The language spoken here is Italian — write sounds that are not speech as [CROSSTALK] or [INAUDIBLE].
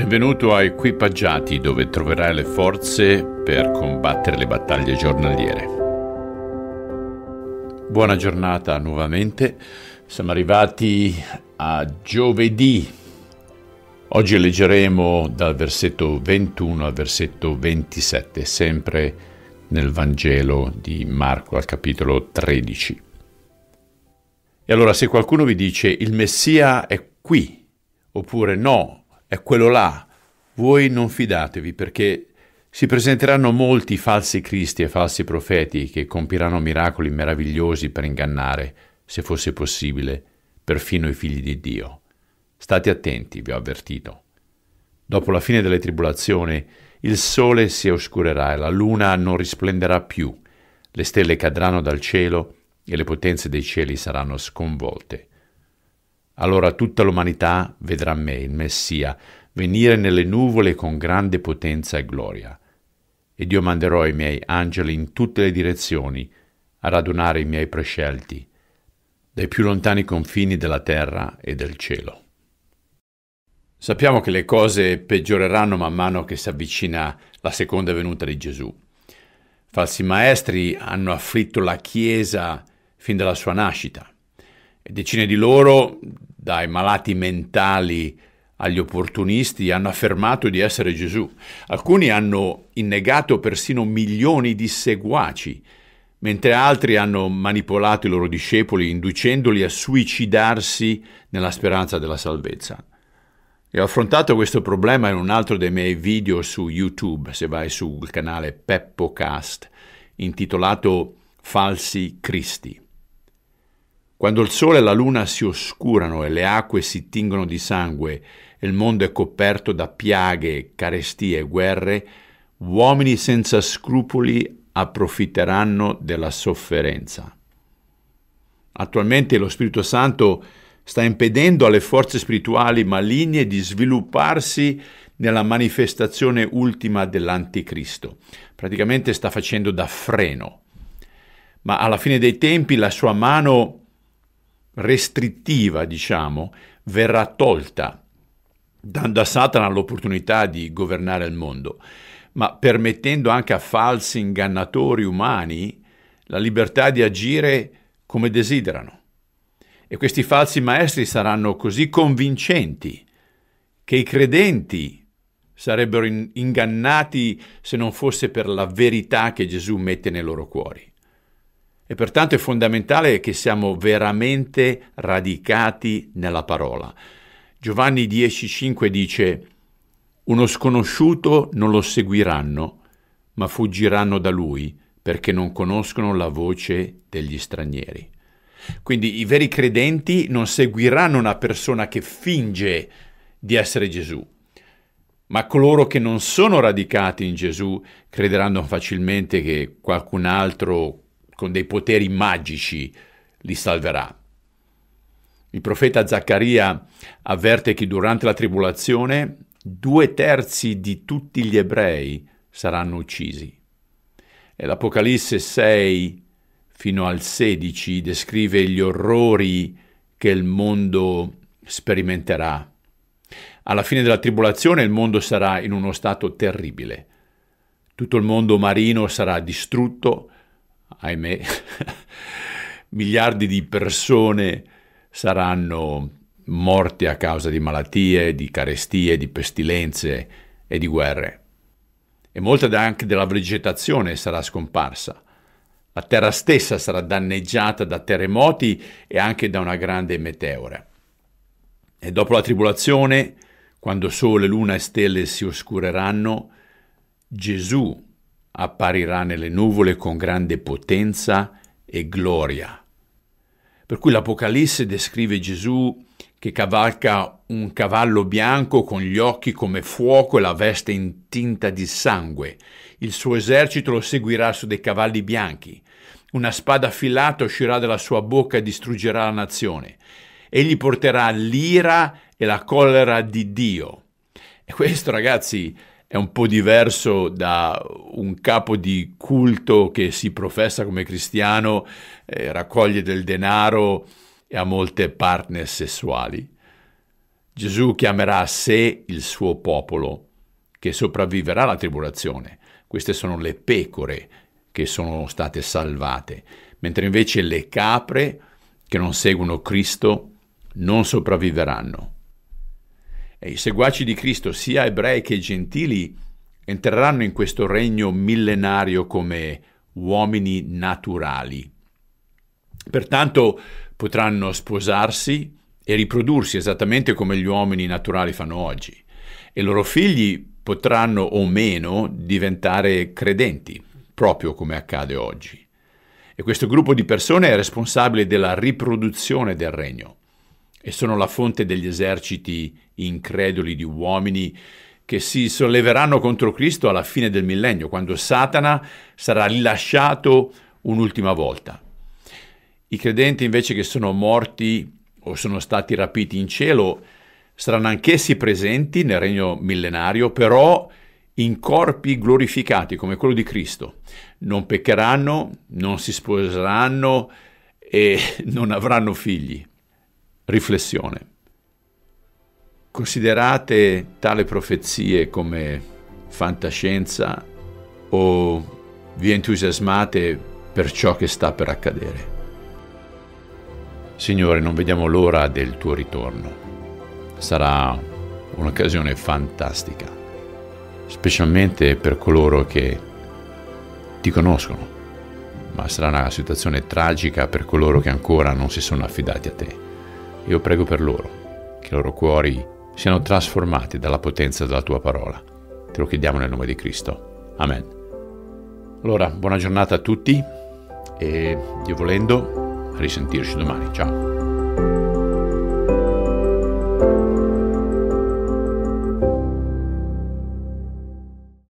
Benvenuto a Equipaggiati dove troverai le forze per combattere le battaglie giornaliere. Buona giornata nuovamente, siamo arrivati a giovedì. Oggi leggeremo dal versetto 21 al versetto 27, sempre nel Vangelo di Marco al capitolo 13. E allora se qualcuno vi dice il Messia è qui, oppure no, è quello là. Voi non fidatevi perché si presenteranno molti falsi cristi e falsi profeti che compiranno miracoli meravigliosi per ingannare, se fosse possibile, perfino i figli di Dio. State attenti, vi ho avvertito. Dopo la fine delle tribolazioni, il sole si oscurerà e la luna non risplenderà più, le stelle cadranno dal cielo e le potenze dei cieli saranno sconvolte. Allora tutta l'umanità vedrà me, il Messia, venire nelle nuvole con grande potenza e gloria. Ed io manderò i miei angeli in tutte le direzioni a radunare i miei prescelti, dai più lontani confini della terra e del cielo. Sappiamo che le cose peggioreranno man mano che si avvicina la seconda venuta di Gesù. Falsi maestri hanno afflitto la Chiesa fin dalla sua nascita. E decine di loro dai malati mentali agli opportunisti hanno affermato di essere Gesù. Alcuni hanno innegato persino milioni di seguaci, mentre altri hanno manipolato i loro discepoli inducendoli a suicidarsi nella speranza della salvezza. E ho affrontato questo problema in un altro dei miei video su YouTube, se vai sul canale Peppocast, intitolato Falsi Cristi. Quando il sole e la luna si oscurano e le acque si tingono di sangue e il mondo è coperto da piaghe, carestie e guerre, uomini senza scrupoli approfitteranno della sofferenza. Attualmente lo Spirito Santo sta impedendo alle forze spirituali maligne di svilupparsi nella manifestazione ultima dell'anticristo. Praticamente sta facendo da freno. Ma alla fine dei tempi la sua mano restrittiva, diciamo, verrà tolta, dando a Satana l'opportunità di governare il mondo, ma permettendo anche a falsi ingannatori umani la libertà di agire come desiderano. E questi falsi maestri saranno così convincenti che i credenti sarebbero in ingannati se non fosse per la verità che Gesù mette nei loro cuori. E pertanto è fondamentale che siamo veramente radicati nella parola. Giovanni 10,5 dice: Uno sconosciuto non lo seguiranno, ma fuggiranno da lui, perché non conoscono la voce degli stranieri. Quindi i veri credenti non seguiranno una persona che finge di essere Gesù, ma coloro che non sono radicati in Gesù crederanno facilmente che qualcun altro con dei poteri magici li salverà. Il profeta Zaccaria avverte che durante la tribolazione due terzi di tutti gli ebrei saranno uccisi. E l'Apocalisse 6 fino al 16 descrive gli orrori che il mondo sperimenterà. Alla fine della tribolazione il mondo sarà in uno stato terribile. Tutto il mondo marino sarà distrutto, ahimè, [LAUGHS] miliardi di persone saranno morte a causa di malattie, di carestie, di pestilenze e di guerre. E molta anche della vegetazione sarà scomparsa. La terra stessa sarà danneggiata da terremoti e anche da una grande meteora. E dopo la tribolazione, quando sole, luna e stelle si oscureranno, Gesù apparirà nelle nuvole con grande potenza e gloria. Per cui l'Apocalisse descrive Gesù che cavalca un cavallo bianco con gli occhi come fuoco e la veste intinta di sangue. Il suo esercito lo seguirà su dei cavalli bianchi. Una spada affilata uscirà dalla sua bocca e distruggerà la nazione. Egli porterà l'ira e la collera di Dio. E questo, ragazzi, è un po' diverso da un capo di culto che si professa come cristiano, eh, raccoglie del denaro e ha molte partner sessuali. Gesù chiamerà a sé il suo popolo, che sopravviverà alla tribolazione. Queste sono le pecore che sono state salvate, mentre invece le capre che non seguono Cristo non sopravviveranno e i seguaci di Cristo, sia ebrei che gentili, entreranno in questo regno millenario come uomini naturali. Pertanto potranno sposarsi e riprodursi esattamente come gli uomini naturali fanno oggi e i loro figli potranno o meno diventare credenti, proprio come accade oggi. E questo gruppo di persone è responsabile della riproduzione del regno e sono la fonte degli eserciti increduli di uomini che si solleveranno contro Cristo alla fine del millennio, quando Satana sarà rilasciato un'ultima volta. I credenti invece che sono morti o sono stati rapiti in cielo saranno anch'essi presenti nel regno millenario, però in corpi glorificati come quello di Cristo. Non peccheranno, non si sposeranno e [LAUGHS] non avranno figli. Riflessione. Considerate tale profezie come fantascienza o vi entusiasmate per ciò che sta per accadere. Signore, non vediamo l'ora del tuo ritorno. Sarà un'occasione fantastica, specialmente per coloro che ti conoscono, ma sarà una situazione tragica per coloro che ancora non si sono affidati a te. Io prego per loro, che i loro cuori siano trasformati dalla potenza della tua parola. Te lo chiediamo nel nome di Cristo. Amen. Allora, buona giornata a tutti e Dio volendo, a risentirci domani. Ciao.